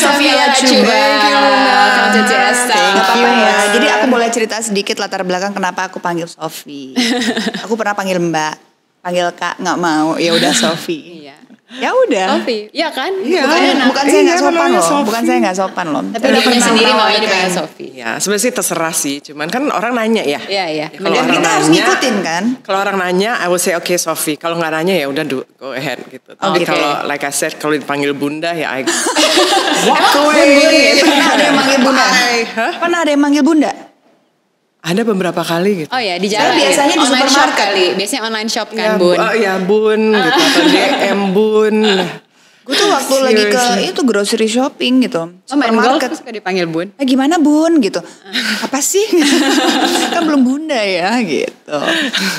Sofia Cuba Kang Cece Esta apa ya Jadi aku boleh cerita sedikit latar belakang kenapa aku panggil Sofi Aku pernah panggil Mbak panggil kak nggak mau ya udah Sofi iya. ya udah Sofi ya kan iya, bukan, kan? bukan saya iya, nggak sopan iya, loh bukan saya nggak sopan loh tapi udah pernah sendiri mau dipanggil Sofi ya sebenarnya sih terserah sih cuman kan orang nanya ya iya iya ya, kalau orang kita nanya, harus ngikutin kan kalau orang nanya I will say oke okay, Sofi kalau nggak nanya ya udah go ahead gitu oh, tapi gitu kalau ya. like I said kalau dipanggil bunda ya I walk away pernah ada yang manggil bunda pernah ada yang manggil bunda ada beberapa kali gitu. Oh iya, kan ya di jalan. Nah, biasanya di online supermarket shop kali. Biasanya online shop kan ya, bun. Oh ya bun gitu atau DM bun. Gue tuh waktu Seriously. lagi ke itu grocery shopping gitu. Oh main golf suka dipanggil bun? Eh, gimana bun gitu. Apa sih? kan belum bunda ya gitu.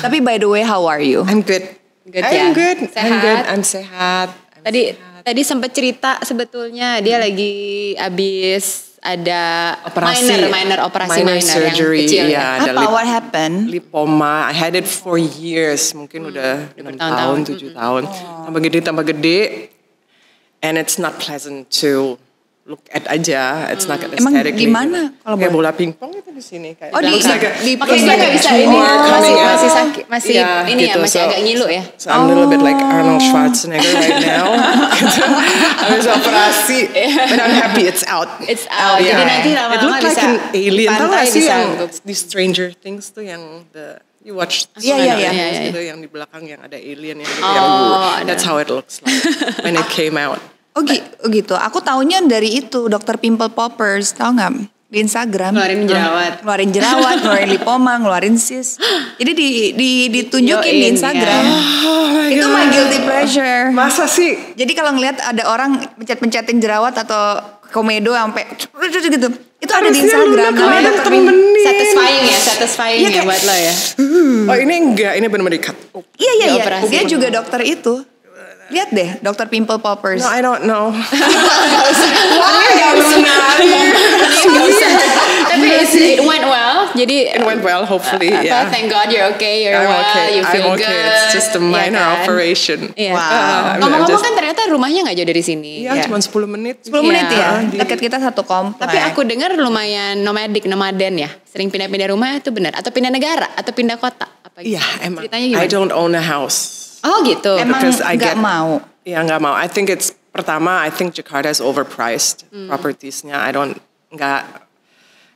Tapi by the way how are you? I'm good. Good I'm ya? good. Sehat. I'm good. I'm sehat. I'm tadi sehat. tadi sempat cerita sebetulnya dia hmm. lagi abis ada operasi, minor minor operasi minor, minor surgery, yang kecil Yeah, ya. Apa lip, what happened? Lipoma, I had it for years, mungkin hmm. udah enam tahun, hmm, tujuh hmm, hmm. tahun. Oh. Tambah gede, tambah gede, and it's not pleasant to look at aja, it's hmm. not aesthetic. Emang gitu. gimana? Kalau kayak bola pingpong di sini kayak. Oh di, like di pakai dia nggak bisa ini masih iya. masih sakit masih yeah, ini gitu. ya masih so, agak ngilu ya. So I'm a little bit like Arnold oh. Schwarzenegger right now. gitu. Habis operasi, but I'm happy it's out. It's out. Yeah. Jadi nanti lama-lama It looked like an alien. tau gak sih yang di Stranger Things tuh yang the you watch yeah, yeah, yeah, yeah, yeah, gitu yang di belakang yang ada alien yang gitu, oh, yang that's how it looks like when it came out. Oh, oh gitu, aku taunya dari itu dokter pimple poppers, tau nggak? di Instagram ngeluarin jerawat ngeluarin jerawat ngeluarin lipoma ngeluarin sis jadi di, di ditunjukin Yoin, di Instagram ya. oh my itu my guilty pleasure masa sih jadi kalau ngelihat ada orang mencet-mencetin jerawat atau komedo sampai gitu itu Harusnya ada di Instagram namanya temenin satisfying ya iya, satisfying ya, kayak, ya buat lo ya oh ini enggak ini benar-benar dekat. iya iya iya dia juga dokter itu lihat deh dokter pimple poppers no I don't know why tapi it went well jadi it went um, well hopefully uh, uh, yeah thank God you're okay you're I'm well okay. you feel I'm okay. good it's just a iya minor yeah, kan? operation yeah. wow uh, ngomong-ngomong uh, I mean, just... kan ternyata rumahnya nggak jauh dari sini iya yeah, yeah. cuma 10 menit 10 yeah. menit iya. ya dekat kita satu komplek tapi aku dengar lumayan nomadik nomaden ya sering pindah-pindah rumah itu benar atau pindah negara atau pindah kota apa gitu? Iya, yeah, emang. Ceritanya gimana? I don't own a house. Oh gitu. Emang nggak mau. Ya nggak mau. I think it's pertama. I think Jakarta is overpriced. mm. Propertiesnya I don't nggak.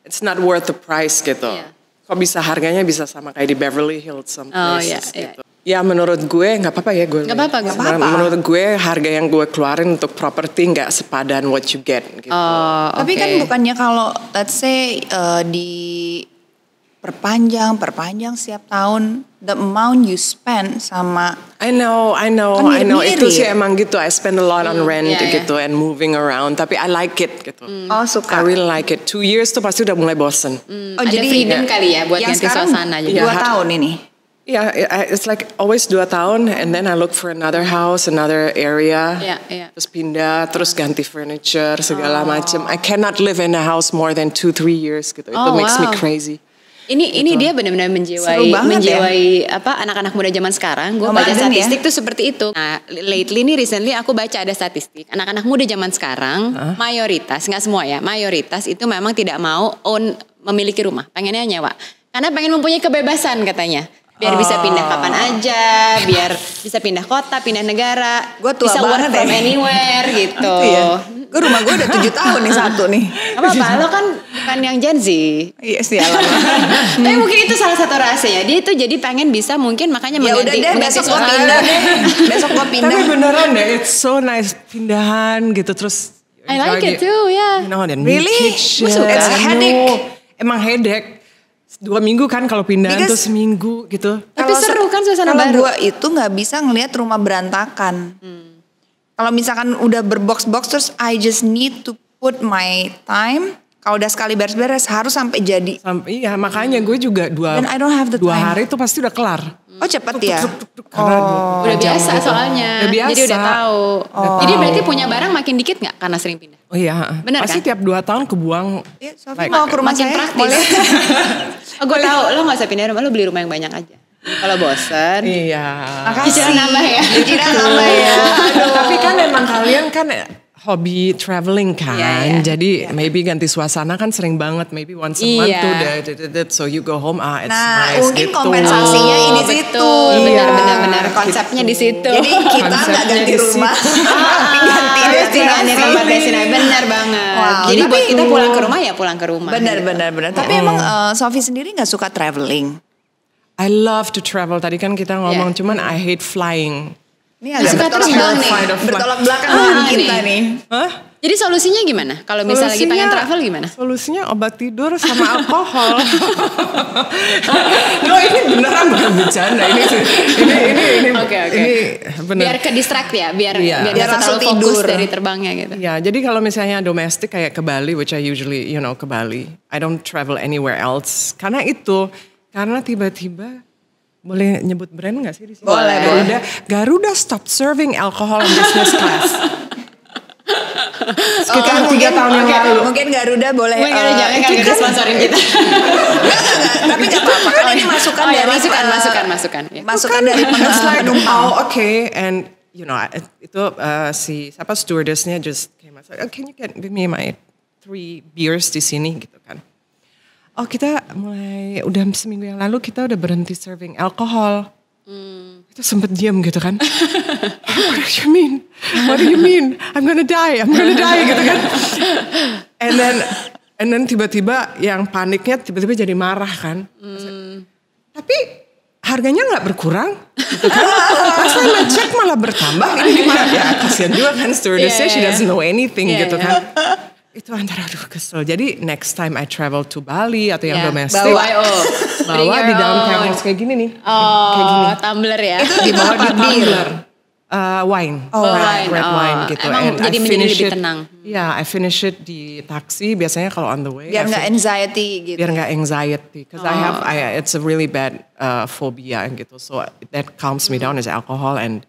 It's not worth the price gitu. Yeah. Kok bisa harganya bisa sama kayak di Beverly Hills some oh, places oh, iya, yeah, gitu. Yeah. Ya menurut gue nggak apa-apa ya gue. Nggak apa-apa. Gak apa-apa. Menurut gue harga yang gue keluarin untuk properti nggak sepadan what you get. Gitu. Oh, okay. Tapi kan bukannya kalau let's say uh, di perpanjang, perpanjang setiap tahun the amount you spend sama I know, I know, kan I know. Itu sih emang gitu. I spend a lot on iya, rent yeah, iya. gitu and moving around. Tapi I like it gitu. Hmm. Oh suka. I really like it. Two years tuh pasti udah mulai bosen. Hmm. Oh Ada jadi freedom ya. kali ya buat yang ganti suasana. Juga. Dua iya. tahun ini. Yeah, it's like always dua tahun, and then I look for another house, another area. Yeah, yeah. Terus pindah, terus ganti furniture, segala oh. macam. I cannot live in a house more than two, three years gitu. It oh, makes me crazy. Ini gitu. ini dia benar-benar menjiwai ya. menjiwai ya. apa anak-anak muda zaman sekarang. Gue oh, baca ya. statistik ya? tuh seperti itu. Nah, lately nih recently aku baca ada statistik anak-anak muda zaman sekarang huh? mayoritas nggak semua ya, mayoritas itu memang tidak mau own memiliki rumah, pengennya nyewa. Karena pengen mempunyai kebebasan katanya biar oh. bisa pindah kapan aja, biar bisa pindah kota, pindah negara, gua tua bisa work from ya. anywhere gitu. ya. Gue rumah gue udah tujuh tahun nih satu nih. Apa apa lo kan bukan yang Gen Z. Iya sih. Tapi mungkin itu salah satu rahasianya. Dia itu jadi pengen bisa mungkin makanya ya mengganti. Ya udah deh, besok gue pindah deh. besok gue pindah. Tapi beneran deh, ya, it's so nice pindahan gitu terus. I like it, it gitu. too, yeah. You know, really? Kitchen, it's headache. No. Emang headache dua minggu kan kalau pindah Because, terus seminggu gitu. Tapi kalo, seru kan suasana baru. Kalau gue itu nggak bisa ngelihat rumah berantakan. Hmm. Kalau misalkan udah berbox-box terus I just need to put my time kalau udah sekali beres-beres harus sampai jadi. Sampai, iya makanya gue juga dua I don't have the dua hari itu pasti udah kelar. Oh cepet ya? oh. Udah biasa gitu. soalnya. Udah biasa. Jadi udah tahu. Oh. Jadi berarti punya barang makin dikit nggak karena sering pindah? Oh iya. Benar Pasti kan? tiap dua tahun kebuang. Ya, Sofi like, mau ke rumah makin saya. praktis. Boleh. oh, gue tahu lo nggak usah pindah rumah, lo beli rumah yang banyak aja. Kalau bosan, iya. Makasih. kira nama ya. Kira-kira nama ya. Gitu. Tapi kan emang kalian kan hobi traveling kan. Yeah, yeah. Jadi yeah. maybe ganti suasana kan sering banget maybe once a month iya. tuh that, that, that, so you go home ah it's nah, nice mungkin gitu. kompensasinya ini sih situ. Iya. Benar benar konsepnya gitu. di situ. Jadi kita nggak ganti rumah. tapi ganti iya, destinasi tempat destinasi benar banget. Wow, Jadi tapi, buat kita pulang ke rumah ya pulang ke rumah. Benar gitu. benar benar. Tapi hmm. emang uh, eh, Sofi sendiri nggak suka traveling. I love to travel. Tadi kan kita ngomong yeah. cuman I hate flying. Ini agak suka terbang nih. Bertolak belakang ah, kita nih. Hah? Jadi solusinya gimana? Kalau misalnya lagi pengen travel gimana? Solusinya obat tidur sama alkohol. Loh ini beneran bukan bercanda ini ini ini ini. Oke okay, oke. Okay. Ini Biar ke distract ya, biar yeah. biar, biar langsung tidur fokus dari terbangnya gitu. Ya, yeah, jadi kalau misalnya domestik kayak ke Bali which I usually you know ke Bali. I don't travel anywhere else karena itu karena tiba-tiba boleh nyebut brand nggak sih di sini? Boleh. Garuda, Garuda stop serving alcohol in business class. Sekitar oh, tiga tahun yang lalu. Mungkin Garuda boleh. Mungkin uh, eh, jangan kan Garuda sponsorin kita. gak, gak, tapi gak apa-apa kan ini masukan oh, iya, dari masukan, uh, masukan, masukan, ya. masukan dari pengusaha Oh, oke. Okay. And you know, itu uh, si siapa stewardessnya just came and said, oh, can you get, give me my three beers di sini gitu kan oh kita mulai udah seminggu yang lalu kita udah berhenti serving alkohol. Hmm. Itu sempet diam gitu kan. What do you mean? What do you mean? I'm gonna die, I'm gonna die gitu kan. And then and then tiba-tiba yang paniknya tiba-tiba jadi marah kan. Hmm. Tapi harganya nggak berkurang. Gitu kan. Pas saya ngecek malah bertambah. Ini gimana? Ya kasihan juga kan stewardess yeah, yeah, she doesn't know anything yeah, gitu kan itu antara aduh kesel. Jadi next time I travel to Bali atau yang yeah. domestik bawa, oh. bawa di dalam thermos kayak gini nih. Oh, kayak gini. tumbler ya. Itu di bawah di tumbler. Uh, wine, oh, red, wine, red oh. wine gitu. Emang And jadi I finish lebih it, tenang. Ya, yeah, I finish it di taksi biasanya kalau on the way. Biar nggak anxiety gitu. Biar nggak anxiety, because oh. I have, I, it's a really bad uh, phobia gitu. So that calms me down is alcohol and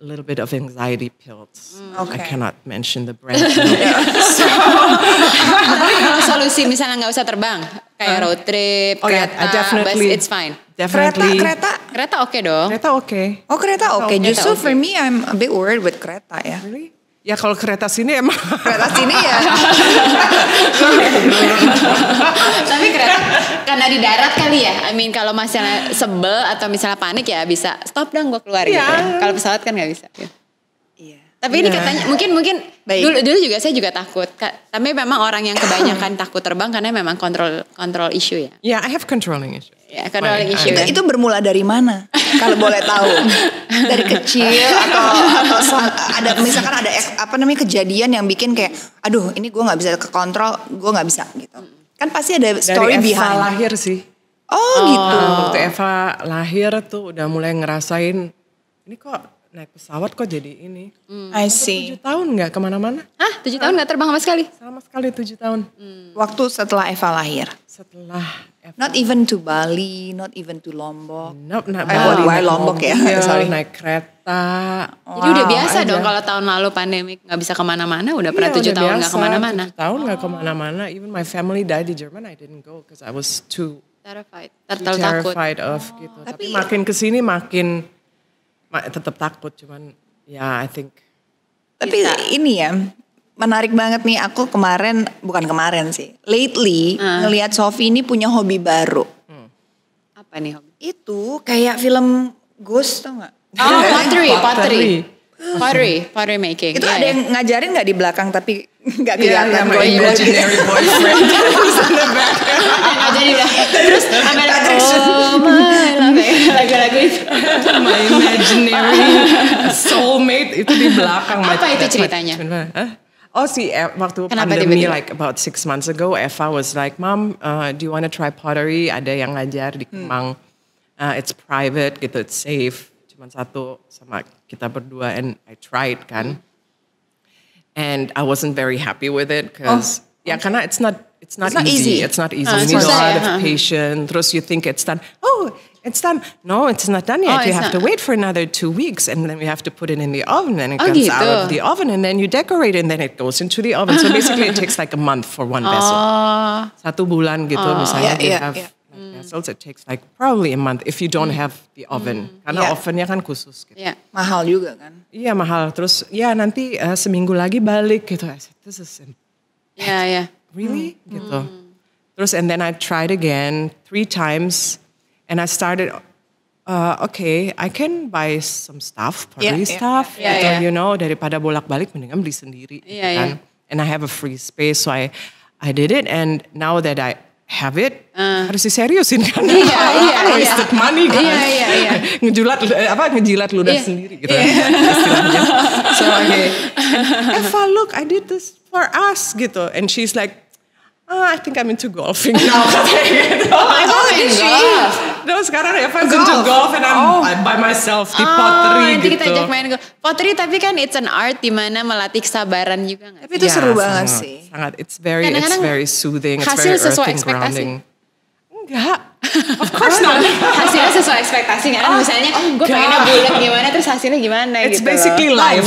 a little bit of anxiety pills. Mm, okay. I cannot mention the brand. Kalau solusi misalnya nggak usah terbang, kayak road trip, oh, kereta, yeah, definitely, bus, it's fine. Definitely. Kereta, kereta. Kereta oke okay dong. Kereta oke. Okay. Oh kereta oke. Okay. Oh, Justru okay. for me, I'm a bit worried with kereta ya. Really? Ya kalau kereta sini emang kereta sini ya. Tapi kereta karena di darat kali ya. I mean kalau misalnya sebel atau misalnya panik ya bisa stop dong gue keluar ya. gitu. Iya. Kalau pesawat kan nggak bisa. Ya. Iya. Tapi ini iya. katanya mungkin mungkin Baik. dulu dulu juga saya juga takut. Tapi memang orang yang kebanyakan takut terbang karena memang kontrol kontrol issue ya. Ya, yeah, I have controlling iya, issue. Ya, controlling issue. Itu, itu bermula dari mana? kalau boleh tahu dari kecil atau oh. atau ada misalkan ada apa namanya kejadian yang bikin kayak aduh ini gue nggak bisa kekontrol gue nggak bisa gitu kan pasti ada story dari Eva behind lahir sih oh, oh gitu waktu Eva lahir tuh udah mulai ngerasain ini kok naik pesawat kok jadi ini. Mm. I see. Tujuh tahun nggak kemana-mana? Ah Tujuh tahun nggak terbang sama sekali? Sama sekali tujuh tahun. Mm. Waktu setelah Eva lahir? Setelah ever. Not even to Bali, not even to Lombok. Nope, not Bali. Oh, why Lombok ya? Yeah. Sorry. Naik kereta. Wow, Jadi udah biasa aja. dong kalau tahun lalu pandemik nggak bisa kemana-mana, udah pernah iya, tujuh yeah, tahun nggak kemana-mana. tahun nggak gak oh. kemana-mana. Even my family died in Jerman, I didn't go because I was too terrified, too terrified takut. of oh. gitu. Tapi, Tapi makin kesini makin ma tetap takut, cuman ya yeah, I think. Tapi ini ya menarik banget nih aku kemarin bukan kemarin sih lately hmm. ngelihat Sofi ini punya hobi baru hmm. apa nih hobi itu kayak film ghost tau nggak oh pottery pottery pottery pottery making itu yeah, ada yeah. yang ngajarin nggak di belakang tapi nggak kelihatan yeah, yeah, imaginary boyfriend jadi terus oh my lagu-lagu itu my imaginary soulmate itu di belakang apa itu ceritanya Oh si eh, waktu Kenapa pandemi tiba like about six months ago, Eva was like, Mom, uh, do you wanna try pottery? Ada yang ngajar di hmm. Kemang. Hmm. Uh, it's private gitu, it's safe. Cuman satu sama kita berdua and I tried kan. And I wasn't very happy with it because oh. ya karena it's not it's not, it's not easy. easy. It's not ah, easy. Uh, you need a lot of uh-huh. patience. Terus you think it's done. Oh, It's done. No, it's not done yet. Oh, you have not. to wait for another two weeks, and then we have to put it in the oven, and it oh, comes gitu. out of the oven, and then you decorate, it, and then it goes into the oven. So basically, it takes like a month for one vessel. Oh. Satu bulan gitu misalnya yeah, have yeah. vessels. It takes like probably a month if you don't mm. have the oven, mm. karena yeah. ovennya kan khusus. Gitu. Yeah. Mahal juga kan? Iya yeah, mahal. Terus ya nanti uh, seminggu lagi balik gitu. I said, This is yeah, yeah. really mm. gitu. Mm. Terus and then I tried again three times. and I started. Uh, okay, I can buy some stuff, probably yeah, stuff, yeah, yeah, yeah, yeah. you know daripada bolak-balik mendingan beli sendiri, gitu yeah, kan? Yeah. And I have a free space, so I I did it, and now that I have it uh. harus diseriusin kan yeah. Iya, yeah. wasted money kan Yeah, iya, iya. yeah, yeah. ngejulat apa ngejilat ludah yeah. sendiri gitu Yeah, so okay Eva look I did this for us gitu and she's like ah, I think I'm into golfing now katanya Oh my oh, god, oh she? No, sekarang ya, golf. into golf and I'm oh. by myself di oh, pottery nanti gitu. kita ajak main golf. Pottery tapi kan it's an art di mana melatih kesabaran juga Tapi itu yeah, seru ya, banget sangat, sih. Sangat, it's very, it's very soothing, it's very earthing, grounding enggak of course not hasilnya sesuai ekspektasi kan oh, misalnya oh, gue pengennya bulat gimana terus hasilnya gimana it's gitu basically loh. life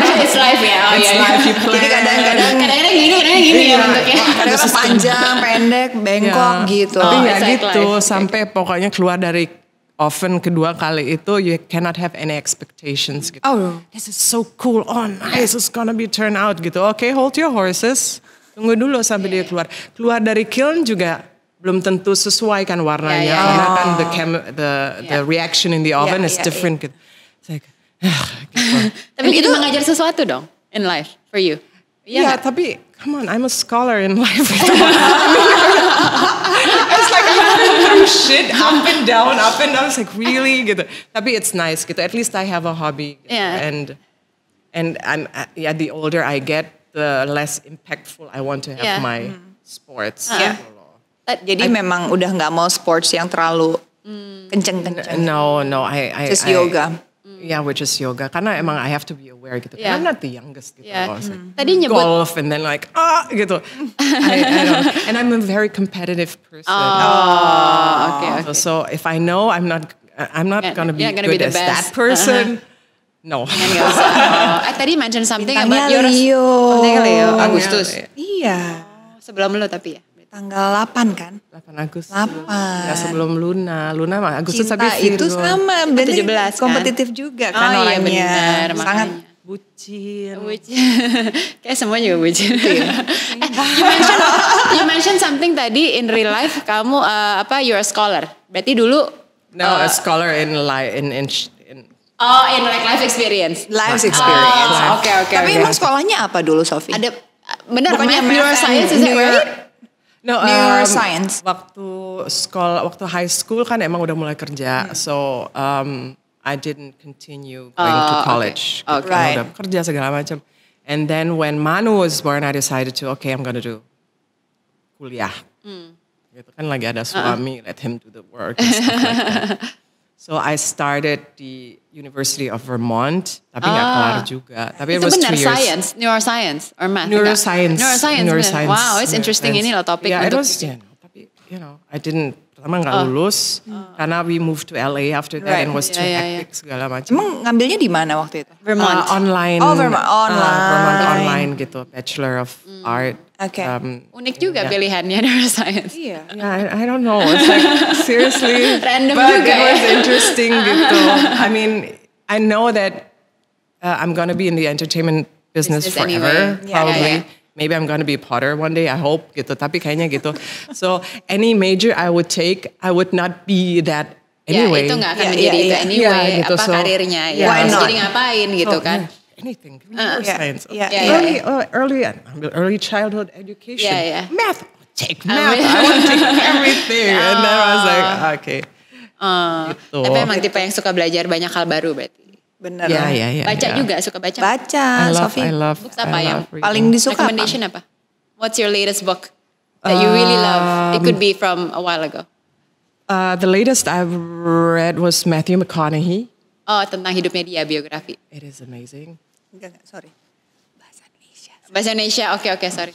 it's life ya oh it's yeah, iya. life iya. jadi kadang-kadang kadang-kadang gini kadang-kadang gini yeah. ya bentuknya kadang panjang pendek bengkok yeah. gitu tapi oh, ya gitu life. sampai pokoknya keluar dari oven kedua kali itu you cannot have any expectations gitu. Oh, this is so cool. Oh, nice. is gonna be turn out gitu. Oke, okay, hold your horses. Tunggu dulu sampai yeah. dia keluar. Keluar dari kiln juga belum tentu sesuai kan warnanya yeah, yeah. karena ya. kan the chem the yeah. the reaction in the ya, oven yeah, is yeah, different yeah. gitu. Saya, ah, gitu. tapi itu mengajar sesuatu dong in life for you. Iya, yeah, yeah, tapi come on, I'm a scholar in life. it's like I've been through shit up and down, up and down. It's like really gitu. Tapi it's nice gitu. At least I have a hobby. Gitu. Ya. Yeah. And and I'm uh, yeah, the older I get, the less impactful I want to have yeah. my mm. sports. Uh -huh. Yeah. Eh, jadi I, memang udah nggak mau sports yang terlalu kenceng-kenceng. No, no, I, I just I, yoga. Yeah, which is yoga. Karena emang I have to be aware gitu. Yeah. I'm not the youngest gitu. Yeah. mm. Mm-hmm. Like, Tadi nyebut golf and then like ah gitu. I, I don't, and I'm a very competitive person. Oh, oh okay, okay. So, so if I know I'm not I'm not yeah, gonna be yeah, gonna good be the as best. that person. Uh-huh. Uh -huh. No. eh tadi mention something Bintangnya about your Leo. Oh, Leo Agustus. Iya. Oh, sebelum lo tapi ya tanggal 8 kan? 8 Agustus. 8. Ya sebelum Luna. Luna mah Agustus Cinta habis itu Virgo. sama, oh, berarti 17 kan? kompetitif oh, kan? juga kan oh, orangnya. Iya benar, Sangat makanya. bucin. Bucin. Kayak semua juga bucin. eh, you mention you mention something tadi in real life kamu uh, apa you're a scholar. Berarti dulu No, uh, a eh, scholar in life in, in in, Oh, in like life experience. Life experience. Oke, oh, oke, okay, okay, Tapi okay. emang sekolahnya apa dulu, Sofi? Ada eh, benar Bukannya neuroscience is that right? No, um, neuroscience. Waktu sekolah, waktu high school kan emang udah mulai kerja, hmm. so um, I didn't continue oh, going uh, to college. Okay. Oh, okay. Right. Udah kerja segala macam. And then when Manu was born, I decided to okay, I'm gonna do kuliah. Hmm. Gitu kan lagi ada uh-uh. suami, uh let him do the work. So I started the University of Vermont, tapi nggak ah. kelar juga. Tapi itu it was benar two years. science, neuroscience or math. Neuroscience. Neuroscience. neuroscience. Wow, it's interesting ini loh topik. Yeah, untuk... it was, you know, tapi you know, I didn't pertama nggak oh. lulus oh. karena we moved to LA after that right. and was too yeah, yeah, hectic yeah. segala macam. Emang ngambilnya di mana waktu itu? Vermont. Uh, online. Oh, Vermont online. Uh, Vermont online gitu, Bachelor of mm. Art Okay. Um, Unik juga yeah. pilihannya neuroscience. Iya. Yeah. yeah, I, I don't know. It's like seriously. Random but juga. But it ya. was interesting uh. gitu. I mean, I know that uh, I'm gonna be in the entertainment business, business forever, anyway. probably. Yeah, yeah. Maybe I'm gonna be Potter one day. I hope gitu. Tapi kayaknya gitu. so any major I would take, I would not be that ya, anyway. Ya, itu nggak akan yeah, menjadi yeah, itu yeah, anyway. Yeah, gitu. Apa so, karirnya? Ya. Why not? Jadi ngapain gitu so, oh, kan? Yeah anything. Uh, yeah. Yeah. yeah. Early, yeah. Uh, early, early, uh, early childhood education. Yeah, yeah. Math. Take math. I, I want to take everything. Oh. And then I was like, ah, okay. Uh, gitu. Tapi emang tipe yang suka belajar banyak hal baru berarti. Bener. Yeah, yeah, yeah, baca yeah. juga, suka baca. Baca, I love, Sophie. I love, Books apa I yang reading. paling disuka Recommendation apa? apa? What's your latest book that um, you really love? It could be from a while ago. Uh, the latest I've read was Matthew McConaughey. Oh, tentang hidupnya dia, biografi. It is amazing. Enggak, enggak, sorry. Bahasa Indonesia. Sorry. Bahasa Indonesia, oke, okay, oke, okay, sorry.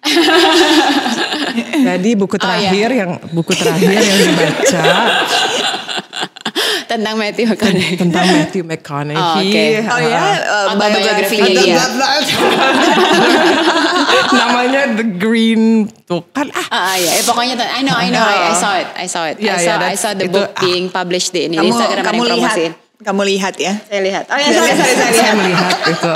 Jadi buku terakhir oh, iya. yang buku terakhir yang dibaca tentang Matthew McConaughey. Tentang Matthew McConaughey. Oh, okay. Iya. oh ya, uh, autobiografi dia. Ya. Namanya The Green tuh kan ah. Uh, ya, eh, pokoknya I know, I know, ah, I, I saw it, I saw it. Yeah, I saw, yeah, I saw the book itu, being published di ini. Kamu, Instagram kamu lihat. Promosiin kamu lihat ya? Saya lihat. Oh ya, saya, saya, saya lihat. Saya melihat itu.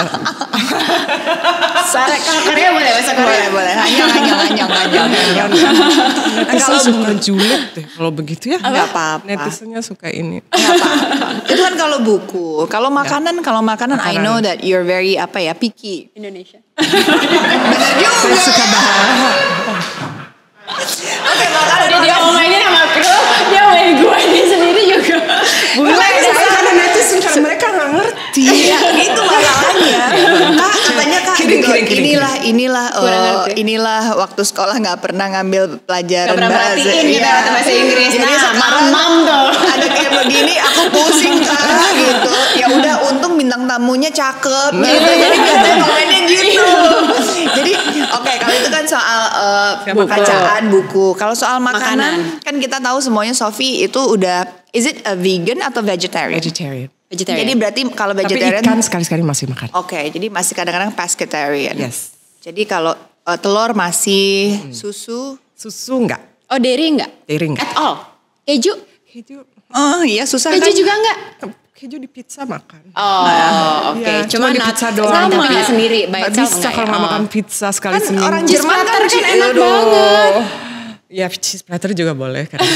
kalau karya boleh masa karya Boleh, boleh. hanya hanya hanya hanya nah, Kalau suka julid deh kalau begitu ya. nggak apa-apa. Netizennya suka ini. apa-apa. Itu kan kalau buku. Kalau makanan, kalau makanan, makanan, I know that you're very apa ya, picky. Indonesia. Benar juga. Saya suka bahasa. Oke, makanya Dia omainnya sama kru, dia main gue di mulai karena netizen karena mereka nggak ngerti iya, gitu itu masalahnya kak katanya kak kirim, gitu, inilah inilah oh, inilah waktu sekolah nggak pernah ngambil pelajaran gak bahasa perhatiin ya. bahasa Inggris nah, jadi sekarang ada kayak begini aku pusing kak gitu ya udah untung bintang tamunya cakep iya. gitu jadi biasanya komennya gitu uh, buku. bacaan buku. Kalau soal makanan, makanan kan kita tahu semuanya Sofi itu udah is it a vegan atau vegetarian? Vegetarian. Vegetarian. Jadi berarti kalau vegetarian Tapi ikan sekali-sekali masih makan. Oke, okay, jadi masih kadang-kadang pescatarian. Yes. Jadi kalau uh, telur masih hmm. susu susu enggak? Oh, dairy enggak? Dairy enggak. At all. Keju? Keju. Oh, iya susah Keju kan? juga enggak? keju di pizza makan. Oh, nah, oke. Okay. Ya, cuma, cuma di pizza not, doang. Sama. Tapi sendiri, baik bisa ya? kalau nggak oh. makan pizza sekali kan seminggu. Orang Jerman kan, kan enak Aduh. banget. Ya cheese platter juga boleh karena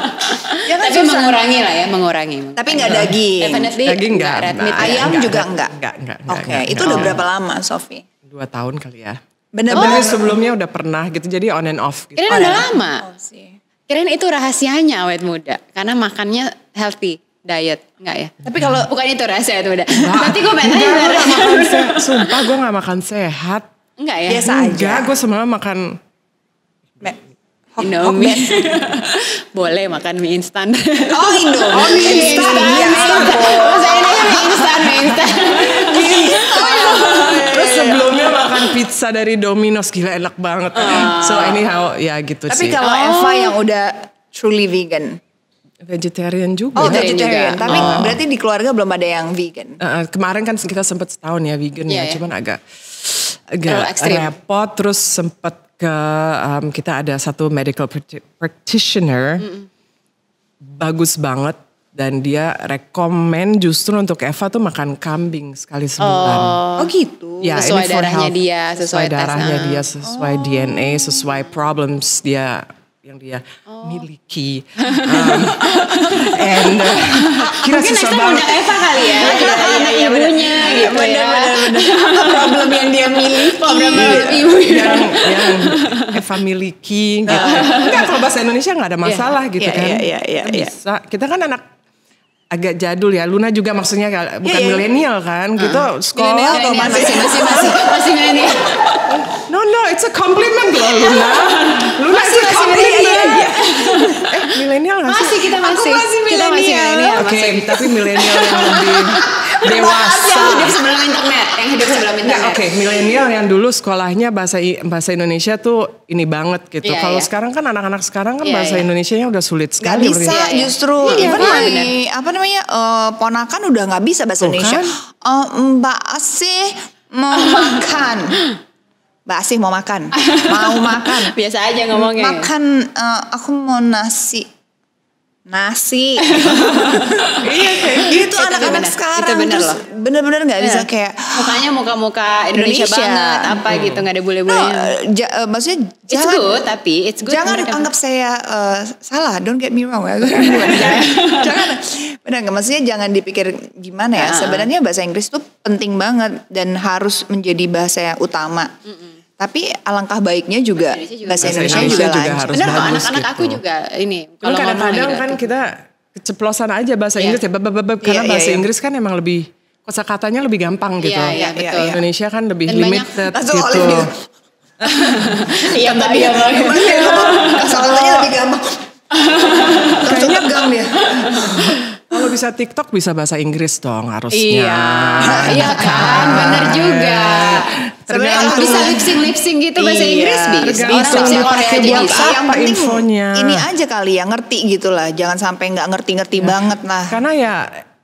ya kan Tapi susah. Kan? mengurangi lah ya, mengurangi. Tapi nggak daging. Definitely daging enggak. nah, ya? ayam enggak, juga enggak. Enggak, enggak. enggak Oke, okay. itu udah berapa lama, Sofi? Dua tahun kali ya. Benar-benar oh. sebelumnya udah pernah gitu. Jadi on and off gitu. Kirain udah lama. Oh, sih. Kirain itu rahasianya awet muda karena makannya healthy diet nggak ya tapi kalau bukan itu rahasia itu udah nanti gue pengen tanya gue gak makan sehat sumpah gue nggak makan sehat enggak ya biasa enggak, aja gue semalam makan Indomie boleh makan mie instan oh Indomie oh, mie instan mie iya, instan ini mie instan mie instan iya. Oh, iya. terus sebelumnya makan pizza dari Domino's gila enak banget ah. so anyhow ya gitu tapi sih tapi kalau Eva oh. yang udah truly vegan Vegetarian juga. Oh iya. vegetarian, juga. Iya. tapi oh. berarti di keluarga belum ada yang vegan. Uh, kemarin kan kita sempat setahun ya vegan yeah, ya, yeah. Iya. cuman agak agak repot. Terus sempat ke um, kita ada satu medical practitioner, mm -mm. bagus banget dan dia rekomen justru untuk Eva tuh makan kambing sekali sebulan. Oh, oh gitu. Ya, sesuai darahnya health, dia, sesuai, sesuai darahnya tes, ah. dia, sesuai oh. DNA, sesuai problems dia yang dia oh. miliki. Um, and uh, kira Mungkin susah banget. Mungkin Eva kali ya. iya, iya, iya anak iya, ibunya iya, gitu ya. Bener, bener, Problem yang dia miliki. Problem ibu yang, yang Eva miliki. Gitu. Ah. Enggak kalau bahasa Indonesia gak ada iya. masalah yeah. gitu yeah, kan. Yeah, yeah, yeah, kita bisa. Kita kan anak agak jadul ya. Luna juga maksudnya bukan yeah, yeah. milenial kan. Gitu uh ah. -huh. sekolah atau masih masih masih masih milenial. No, no, it's a compliment loh Luna. Luna masih, it's a compliment. Masih, eh, milenial masih? Masih, kita masih. Aku masih kita masih milenial. Oke, okay, tapi milenial yang lebih dewasa. Yang hidup sebelum internet, yang hidup sebelum internet. Oke, okay, milenial yang dulu sekolahnya bahasa bahasa Indonesia tuh ini banget gitu. Yeah, Kalau yeah. sekarang kan anak-anak sekarang kan yeah, bahasa yeah. Indonesia-nya udah sulit sekali. Gak bisa, iya. justru. Yeah, yeah, yeah. apa namanya, uh, ponakan udah gak bisa bahasa Indonesia. Kan? Uh, mbak sih makan. Asih mau makan, mau makan. Biasa aja ngomongnya. Makan, uh, aku mau nasi nasi iya gitu, itu anak-anak sekarang itu bener bener nggak -bener bisa iya. kayak mukanya muka-muka Indonesia, Indonesia banget apa hmm. gitu nggak ada bule-bulenya no, eh, ja, uh, maksudnya it's jangan good, tapi it's good jangan anggap saya uh, salah don't get me wrong ya jangan benar gak maksudnya jangan dipikir gimana ya uh -huh. sebenarnya bahasa Inggris tuh penting banget dan harus menjadi bahasa yang utama mm -mm tapi alangkah baiknya juga bahasa Indonesia juga, Indonesia juga, kan? juga lancar. Benar kok anak-anak aku gitu. juga ini. Kan kalau kadang-kadang gitu. kan kita keceplosan aja bahasa iya. Inggris ya, karena iya, bahasa iya, Inggris kan emang lebih kosa katanya lebih gampang gitu. Iya, iya, betul. Indonesia kan lebih Dan limited banyak, gitu. gitu. Iya, kan tadi ya. katanya lebih gampang. Kayaknya gampang ya. Kalau bisa TikTok bisa bahasa Inggris dong harusnya. Iya, iya kan, benar juga. Sebenarnya bisa lipsing-lipsing gitu bahasa iya, Inggris bisa. Orang bisa Yang penting infonya. ini aja kali ya ngerti gitu lah. Jangan sampai nggak ngerti-ngerti ya. banget lah. Karena ya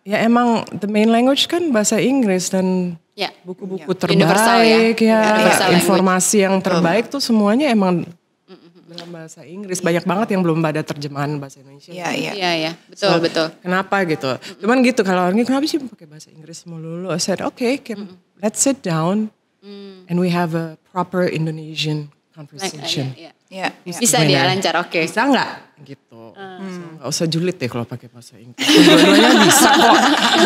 ya emang the main language kan bahasa Inggris dan ya. buku-buku ya. ya. terbaik ya, ya, ya informasi yang terbaik tuh semuanya emang dalam bahasa Inggris. Banyak banget yang belum ada terjemahan bahasa Indonesia. Iya, iya. Iya, iya. Betul, so, betul. Kenapa gitu. Cuman gitu kalau orangnya gitu, kenapa sih pakai bahasa Inggris melulu? I said, "Okay, mm-hmm. let's sit down mm. and we have a proper Indonesian conversation." Like, yeah, yeah. yeah, bisa dia lancar, oke. Okay. Bisa nggak? Gitu. Ah. So, Gak usah julid deh kalau pakai bahasa Inggris. dua bisa kok.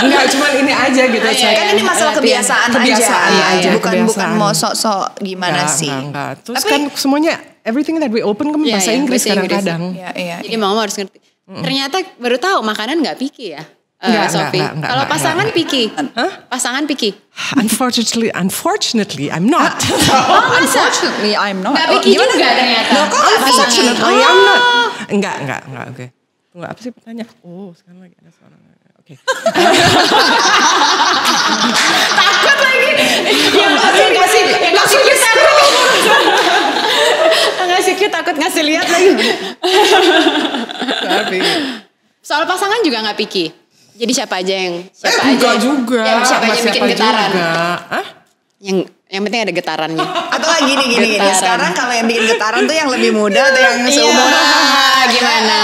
Enggak, cuman ini aja gitu. Iya, iya, Ayah, Kan ini masalah kebiasaan, kebiasaan aja. Kebiasaan aja. Bukan, kebiasaan. bukan mau sok-sok gimana enggak, sih. Enggak, enggak. Terus Tapi, kan semuanya everything that we open kan yeah, bahasa yeah, iya, iya, Inggris kadang-kadang. Iya, Yeah, yeah, Jadi yeah. mama harus ngerti. Mm. Ternyata baru tahu makanan nggak picky ya. Enggak, eh, uh, Sophie. Kalau pasangan enggak. picky, huh? pasangan picky. Unfortunately, unfortunately, I'm not. Ah. oh, unfortunately, I'm not. Gak picky oh, juga ternyata. Nah, kok unfortunately, I'm not. Enggak, oh. enggak, enggak. Oke. Okay. Tunggu apa sih pertanyaan? Oh, sekarang lagi ada seorang. Oke. Okay. Takut lagi. Iya, ya, masih, masih, masih, masih, masih, sih kita takut ngasih lihat lagi. Soal pasangan juga nggak piki Jadi siapa aja yang siapa eh, aja juga. Yang siapa aja bikin getaran. Juga. Hah? Yang yang penting ada getarannya. Atau lagi gini gini, ya, Sekarang kalau yang bikin getaran tuh yang lebih muda atau yang iya, seumuran? Iya, gimana?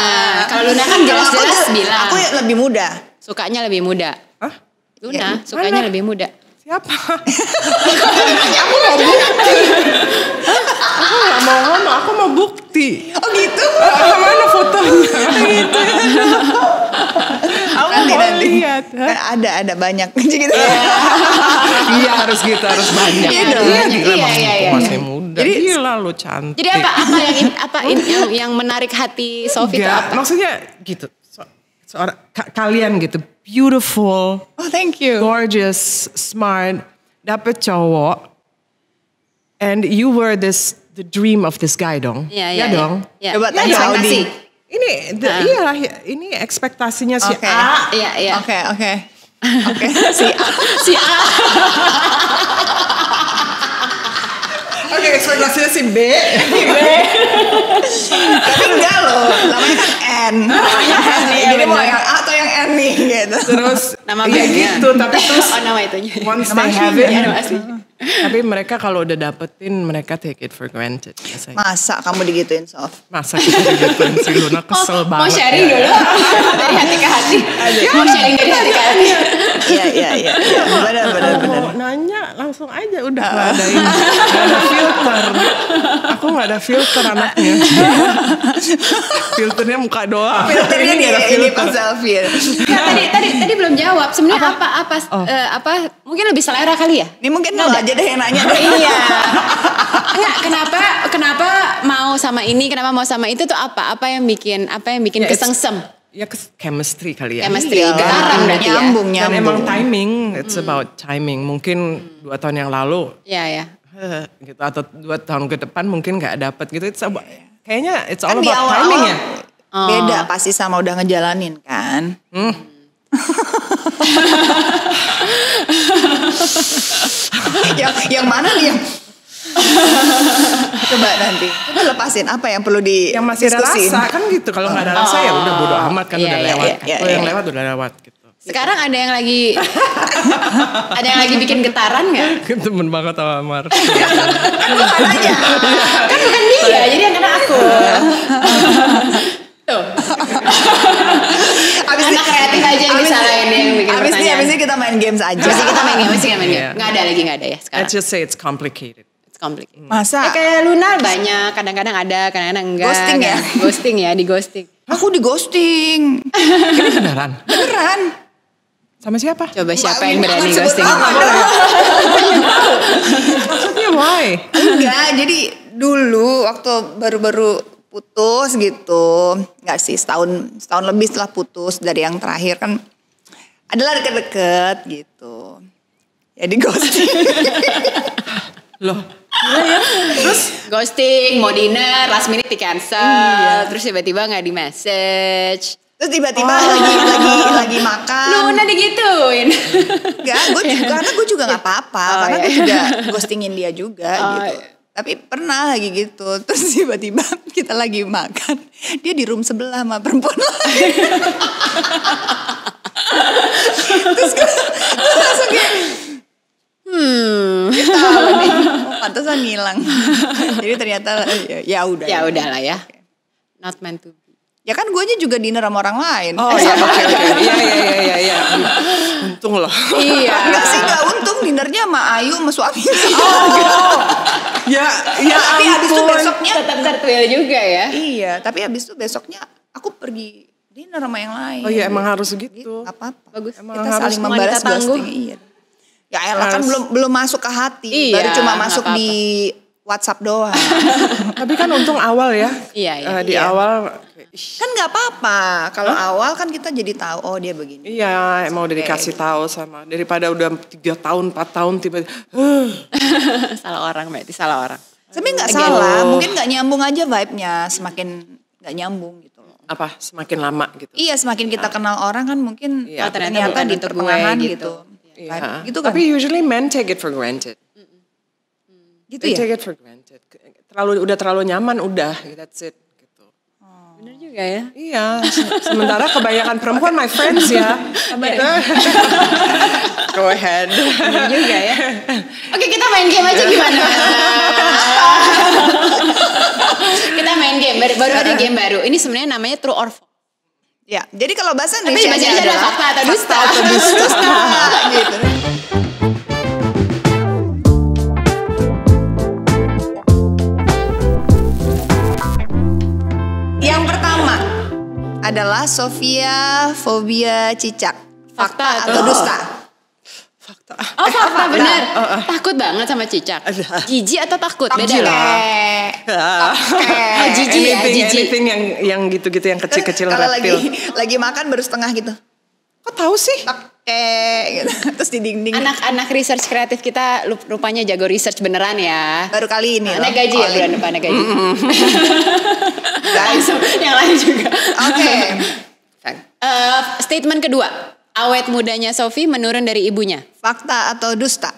Kalau Luna kan jelas-jelas bilang. Aku lebih muda. Sukanya lebih muda. Hah? Luna ya, sukanya mana? lebih muda siapa? aku mau bukti. aku nggak mau ngomong, aku mau bukti. Oh gitu? Uh, mana fotonya? gitu. aku nanti, mau nanti. lihat. Eh, ada ada banyak gitu. iya harus gitu harus banyak. Iya dong. Iya, iya, iya, iya, iya. Masih muda. Jadi gila lu cantik. Jadi apa apa yang apa yang, yang menarik hati Sofi itu apa? Maksudnya gitu seorang ka, kalian gitu beautiful oh thank you gorgeous smart dapet cowok and you were this the dream of this guy dong yeah, ya yeah, ya yeah, dong yeah. coba ya, tanya yeah, Audi ini the, uh. Ah. iyalah ini ekspektasinya si okay. A iya iya oke oke oke si A si A Oke, okay, ekspektasinya si B. Si B. Tapi enggak loh, namanya kan N. Namanya oh, N. Iya, iya, Jadi iya, mau yang A atau yang N nih gitu. Terus nama ya gitu, tapi oh, terus oh, nama itu Once nama they have it. Yeah, tapi mereka kalau udah dapetin mereka take it for granted biasanya. Masa kamu digituin Sof? Masa kita digituin si Luna oh, kesel oh, banget. Mau sharing ya. dulu dari hati ke hati. Mau sharing dari hati ke hati. Iya iya iya. Benar benar benar. Mau nanya langsung aja udah gak ada, ini, gak ada filter aku nggak ada filter anaknya filternya muka doang filternya ini ada filter selfie ya, tadi tadi tadi belum jawab sebenarnya apa apa apa, oh. uh, apa mungkin lebih selera kali ya ini mungkin lo aja deh yang nanya oh, iya Enggak, kenapa kenapa mau sama ini kenapa mau sama itu tuh apa apa yang bikin apa yang bikin ya, kesengsem ya ke chemistry kali ya. Chemistry, iya, getaran iya. berarti nyambung, ya. Nyambung. Dan emang timing, it's hmm. about timing. Mungkin hmm. dua tahun yang lalu. Iya, ya. gitu atau dua tahun ke depan mungkin gak dapet gitu. It's about, kayaknya it's kan all kan about awal, timing ya. Oh. Beda pasti sama udah ngejalanin kan. Hmm. yang, yang mana nih yang Coba nanti. Coba lepasin apa yang perlu di Yang masih ada rasa kan gitu. Kalau nggak oh. ada rasa ya udah bodo oh. amat kan yeah, udah yeah, iya, lewat. Yeah, yeah, oh, yeah. yang iya. lewat udah lewat gitu. Sekarang ada yang lagi ada yang lagi bikin getaran nggak? Kan temen banget sama Amar. kan bukan aja. Kan bukan dia, jadi yang kena aku. Tuh. abis Anak kreatif aja yang lain yang bikin abis pertanyaan. Ini, abis ini kita main games aja. Abis kita main games, kita main Gak ada lagi, nggak ada ya sekarang. Let's just say it's complicated complicated. Hmm. Masa? Eh, kayak Luna banyak, kadang-kadang ada, kadang-kadang enggak. Ghosting ya? ghosting ya, di ghosting. Aku di ghosting. Ini beneran? Beneran. Sama siapa? Coba siapa yang berani ghosting? Oh, Maksudnya why? Enggak, jadi dulu waktu baru-baru putus gitu. Enggak sih, setahun setahun lebih setelah putus dari yang terakhir kan adalah deket-deket gitu. Ya di ghosting. loh ya. terus ghosting mau dinner last minute di cancel iya. terus tiba-tiba nggak di message terus tiba-tiba oh. lagi lagi lagi makan lu udah digituin Gak, gue iya. juga, karena gue juga nggak apa-apa oh, karena iya. gue juga ghostingin dia juga oh, gitu iya. tapi pernah lagi gitu terus tiba-tiba kita lagi makan dia di room sebelah sama perempuan lain terus gue langsung kayak Hmm, tahu nih, ngilang. Jadi ternyata ya, ya udah. Ya udahlah ya. Not meant to be. Ya kan gue juga dinner sama orang lain. Oh iya, Iya iya iya iya. iya. Untung loh. Iya. Enggak sih enggak untung dinernya sama Ayu sama suami. Oh. ya ya Tapi ampun. habis itu besoknya tetap tertuil juga ya. Iya, tapi habis itu besoknya aku pergi dinner sama yang lain. Oh iya, emang harus gitu. Gak gitu. apa-apa. Bagus. Emang kita harus saling membalas ghosting. Iya. Ya elah kan belum belum masuk ke hati, iya, baru cuma masuk apa -apa. di WhatsApp doang. Tapi kan untung awal ya. Iya, iya. Uh, di iya. awal kan nggak apa-apa. Kalau huh? awal kan kita jadi tahu oh dia begini. Iya, emang udah dikasih tahu sama daripada udah tiga tahun, 4 tahun tiba-tiba salah orang berarti salah orang. Sebenarnya nggak salah, mungkin nggak nyambung aja vibe-nya, semakin nggak nyambung gitu loh. Apa semakin lama gitu? Iya, semakin kita ah. kenal orang kan mungkin iya, oh, ternyata, ternyata di pertengahan gitu. gitu Iya. Kan? Gitu kan? Tapi usually men take it for granted. Mm -mm. Gitu They ya? take it for granted. Terlalu udah terlalu nyaman udah, that's it gitu. Oh. Bener juga ya? Iya. Sementara kebanyakan perempuan my friends ya. Iya. Go ahead. Bener juga ya. Oke, kita main game aja iya. gimana? kita main game baru, baru ada game baru. Ini sebenarnya namanya true or false. Ya, jadi kalau bahasa Indonesia Tapi bahasa Indonesia adalah fakta atau dusta. atau dusta, gitu. Yang pertama adalah Sofia fobia cicak. Fakta, fakta atau, atau dusta? Oh eh, Farfa eh, benar eh, Takut banget sama cicak ah. Jiji atau takut? Beda lah oh, ah, Jijik ya Anything yang, yang gitu-gitu yang kecil-kecil reptil. lagi, lagi makan baru setengah gitu Kok tahu sih? Oke, gitu. terus di dinding. Anak-anak research kreatif kita rupanya jago research beneran ya. Baru kali ini. Ya. Naik gaji ya bulan depan naik gaji. Langsung yang lain juga. Oke. Okay. Uh, statement kedua Awet mudanya Sofi menurun dari ibunya. Fakta atau dusta?